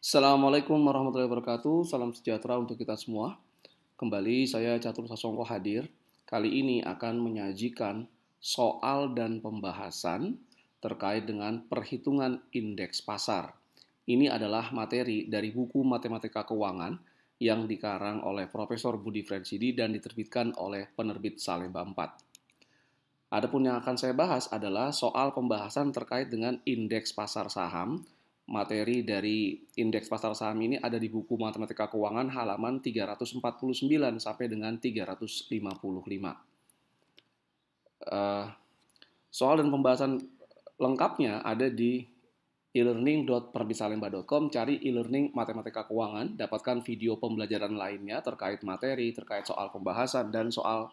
Assalamualaikum warahmatullahi wabarakatuh. Salam sejahtera untuk kita semua. Kembali saya Catur Sasongko hadir. Kali ini akan menyajikan soal dan pembahasan terkait dengan perhitungan indeks pasar. Ini adalah materi dari buku Matematika Keuangan yang dikarang oleh Profesor Budi Fransidi dan diterbitkan oleh penerbit Salemba 4. Adapun yang akan saya bahas adalah soal pembahasan terkait dengan indeks pasar saham materi dari indeks pasar saham ini ada di buku Matematika Keuangan halaman 349 sampai dengan 355. Eh, soal dan pembahasan lengkapnya ada di e-learning.perbisalemba.com cari e-learning matematika keuangan, dapatkan video pembelajaran lainnya terkait materi, terkait soal pembahasan, dan soal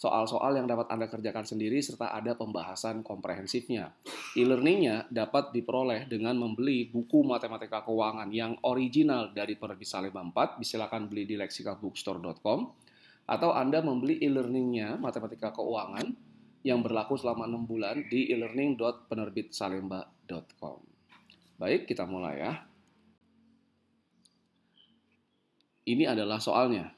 soal-soal yang dapat Anda kerjakan sendiri serta ada pembahasan komprehensifnya. E-learningnya dapat diperoleh dengan membeli buku matematika keuangan yang original dari Penerbit Salim 4, silakan beli di leksikabookstore.com, atau Anda membeli e-learningnya matematika keuangan yang berlaku selama 6 bulan di e-learning.penerbitsalemba.com. Baik, kita mulai ya. Ini adalah soalnya.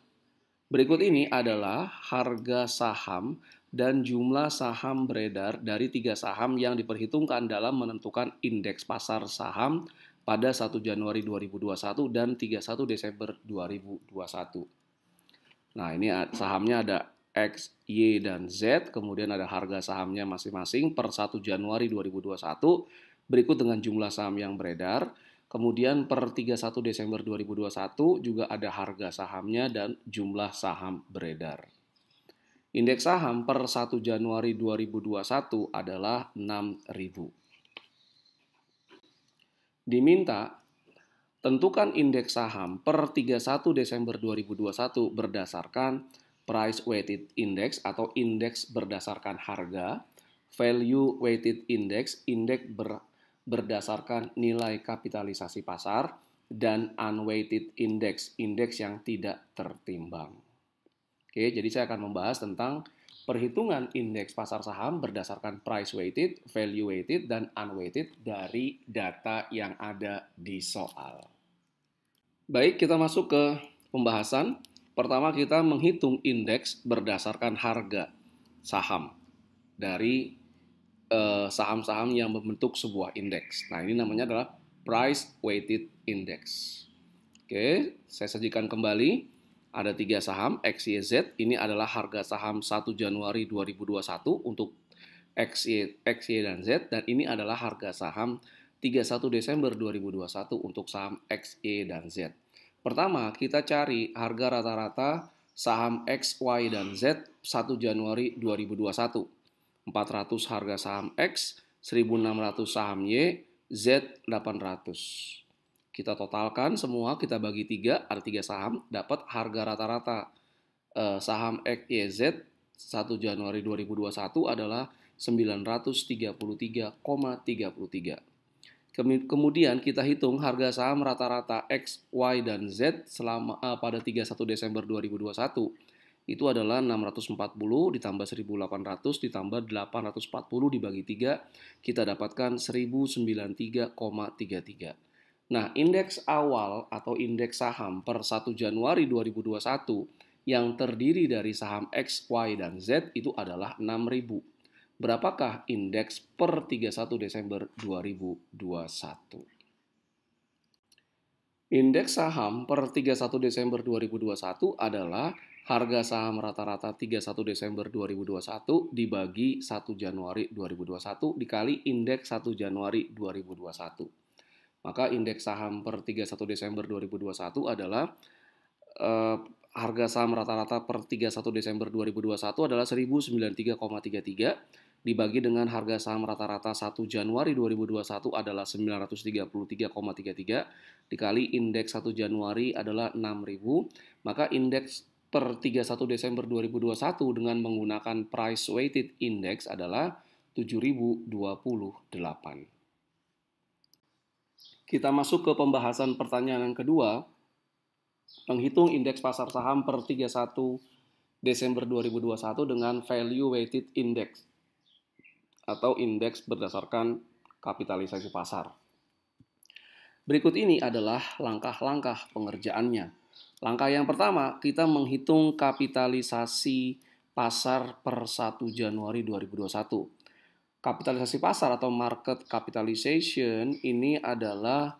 Berikut ini adalah harga saham dan jumlah saham beredar dari tiga saham yang diperhitungkan dalam menentukan indeks pasar saham pada 1 Januari 2021 dan 31 Desember 2021. Nah, ini sahamnya ada X, Y, dan Z, kemudian ada harga sahamnya masing-masing per 1 Januari 2021, berikut dengan jumlah saham yang beredar, Kemudian per 31 Desember 2021 juga ada harga sahamnya dan jumlah saham beredar. Indeks saham per 1 Januari 2021 adalah 6.000. Diminta tentukan indeks saham per 31 Desember 2021 berdasarkan price weighted index atau indeks berdasarkan harga, value weighted index, indeks ber berdasarkan nilai kapitalisasi pasar dan unweighted index, indeks yang tidak tertimbang. Oke, jadi saya akan membahas tentang perhitungan indeks pasar saham berdasarkan price weighted, value weighted, dan unweighted dari data yang ada di soal. Baik, kita masuk ke pembahasan. Pertama, kita menghitung indeks berdasarkan harga saham dari Eh, saham-saham yang membentuk sebuah indeks. Nah, ini namanya adalah price weighted index. Oke, saya sajikan kembali. Ada tiga saham XYZ. Ini adalah harga saham 1 Januari 2021 untuk XY, XY dan Z. Dan ini adalah harga saham 31 Desember 2021 untuk saham XY dan Z. Pertama, kita cari harga rata-rata saham X, Y, dan Z 1 Januari 2021. 400 harga saham X, 1600 saham Y, Z 800. Kita totalkan semua, kita bagi 3, ada 3 saham, dapat harga rata-rata eh, saham Z 1 Januari 2021 adalah 933,33. Kemudian kita hitung harga saham rata-rata X, Y, dan Z selama eh, pada 31 Desember 2021 itu adalah 640 ditambah 1800 ditambah 840 dibagi 3, kita dapatkan 1093,33. Nah, indeks awal atau indeks saham per 1 Januari 2021 yang terdiri dari saham X, Y, dan Z itu adalah 6000. Berapakah indeks per 31 Desember 2021? Indeks saham per 31 Desember 2021 adalah Harga saham rata-rata 31 Desember 2021 dibagi 1 Januari 2021 dikali indeks 1 Januari 2021. Maka indeks saham per 31 Desember 2021 adalah eh, harga saham rata-rata per 31 Desember 2021 adalah 1093,33 dibagi dengan harga saham rata-rata 1 Januari 2021 adalah 933,33 dikali indeks 1 Januari adalah 6000 maka indeks per 31 Desember 2021 dengan menggunakan price weighted index adalah 7028. Kita masuk ke pembahasan pertanyaan yang kedua. Menghitung indeks pasar saham per 31 Desember 2021 dengan value weighted index atau indeks berdasarkan kapitalisasi pasar. Berikut ini adalah langkah-langkah pengerjaannya. Langkah yang pertama, kita menghitung kapitalisasi pasar per 1 Januari 2021. Kapitalisasi pasar atau market capitalization ini adalah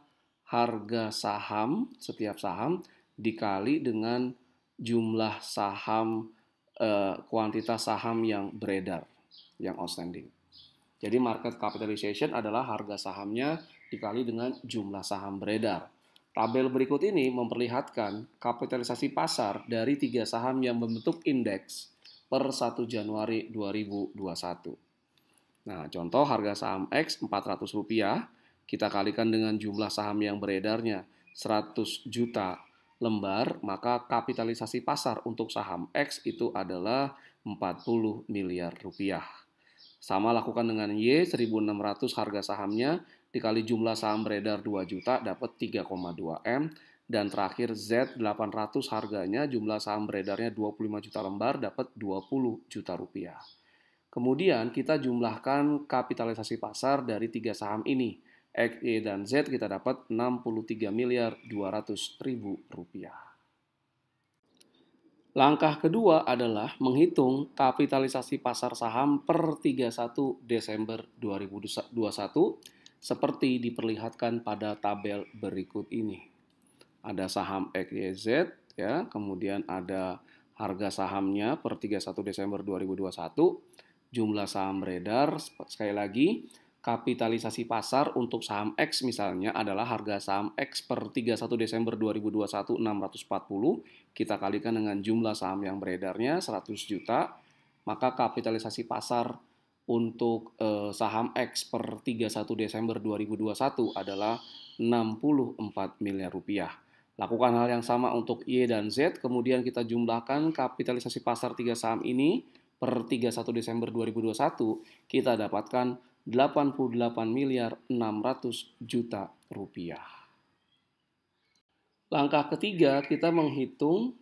harga saham, setiap saham, dikali dengan jumlah saham, eh, kuantitas saham yang beredar, yang outstanding. Jadi market capitalization adalah harga sahamnya dikali dengan jumlah saham beredar. Tabel berikut ini memperlihatkan kapitalisasi pasar dari tiga saham yang membentuk indeks per 1 Januari 2021. Nah, contoh harga saham X Rp400, kita kalikan dengan jumlah saham yang beredarnya 100 juta lembar, maka kapitalisasi pasar untuk saham X itu adalah 40 miliar rupiah. Sama lakukan dengan Y, 1.600 harga sahamnya, dikali jumlah saham beredar 2 juta dapat 3,2 M dan terakhir Z800 harganya jumlah saham beredarnya 25 juta lembar dapat 20 juta rupiah. Kemudian kita jumlahkan kapitalisasi pasar dari tiga saham ini. XE dan Z kita dapat 63 miliar 200 ribu rupiah. Langkah kedua adalah menghitung kapitalisasi pasar saham per 31 Desember 2021 seperti diperlihatkan pada tabel berikut ini. Ada saham XYZ, ya, kemudian ada harga sahamnya per 31 Desember 2021, jumlah saham beredar, sekali lagi, kapitalisasi pasar untuk saham X misalnya adalah harga saham X per 31 Desember 2021 640, kita kalikan dengan jumlah saham yang beredarnya 100 juta, maka kapitalisasi pasar untuk eh, saham X per 31 Desember 2021 adalah 64 miliar rupiah. Lakukan hal yang sama untuk Y dan Z, kemudian kita jumlahkan kapitalisasi pasar tiga saham ini per 31 Desember 2021, kita dapatkan 88 miliar 600 juta rupiah. Langkah ketiga, kita menghitung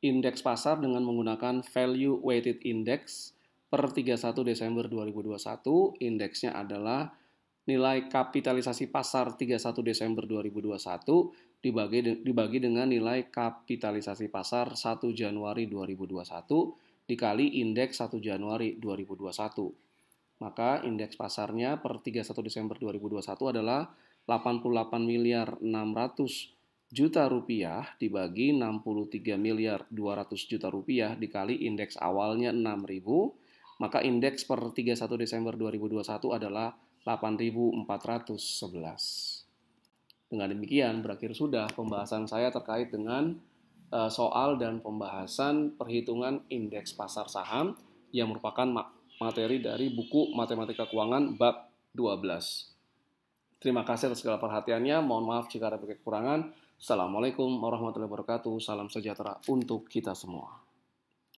indeks pasar dengan menggunakan value weighted index per 31 Desember 2021 indeksnya adalah nilai kapitalisasi pasar 31 Desember 2021 dibagi dibagi dengan nilai kapitalisasi pasar 1 Januari 2021 dikali indeks 1 Januari 2021. Maka indeks pasarnya per 31 Desember 2021 adalah 88 miliar 600 juta rupiah dibagi 63 miliar 200 juta rupiah dikali indeks awalnya 6000 maka indeks per 31 Desember 2021 adalah 8.411. Dengan demikian, berakhir sudah pembahasan saya terkait dengan eh, soal dan pembahasan perhitungan indeks pasar saham yang merupakan materi dari buku Matematika Keuangan bab 12. Terima kasih atas segala perhatiannya. Mohon maaf jika ada kekurangan. Assalamualaikum warahmatullahi wabarakatuh. Salam sejahtera untuk kita semua.